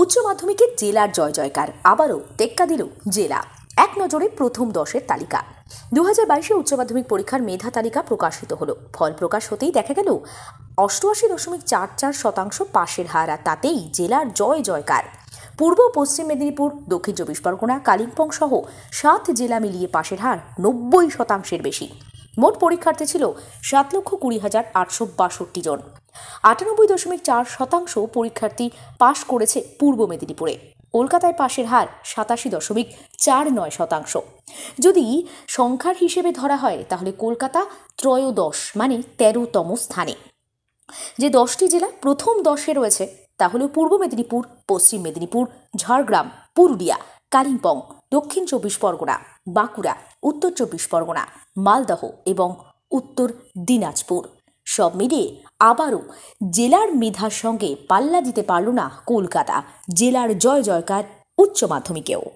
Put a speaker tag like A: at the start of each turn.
A: উচ্চ মাধ্যমিকে জেলার জয় জয়কার আবারও টেক্কা দিল জেলা এক নজরে প্রথম দশের তালিকা দু হাজার বাইশে উচ্চ মাধ্যমিক পরীক্ষার মেধা তালিকা প্রকাশিত হলো ফল প্রকাশ হতেই দেখা গেল অষ্টআশি দশমিক চার চার শতাংশ পাশের হার আর তাতেই জেলার জয় জয়কার পূর্ব পশ্চিম মেদিনীপুর দক্ষিণ চব্বিশ পরগনা কালিম্পং সহ সাত জেলা মিলিয়ে পাশের হার নব্বই শতাংশের বেশি মোট পরীক্ষার্থী ছিল সাত লক্ষ কুড়ি হাজার আটশো বাষট্টি জন আটানব্বই দশমিক চার শতাংশ পরীক্ষার্থী পাশ করেছে পূর্ব মেদিনীপুরে কলকাতায় পাশের হার সাতাশি দশমিক চার নয় শতাংশ যদি সংখ্যার হিসেবে ধরা হয় তাহলে কলকাতা ত্রয়োদশ মানে তেরোতম স্থানে যে দশটি জেলা প্রথম দশে রয়েছে তা হল পূর্ব মেদিনীপুর পশ্চিম মেদিনীপুর ঝাড়গ্রাম পুরুলিয়া কালিম্পং দক্ষিণ চব্বিশ পরগনা বাঁকুড়া উত্তর চব্বিশ পরগনা মালদহ এবং উত্তর দিনাজপুর সব মিলিয়ে আবারও জেলার মেধার সঙ্গে পাল্লা দিতে পারল না কলকাতা জেলার জয় জয়কার উচ্চ মাধ্যমিকেও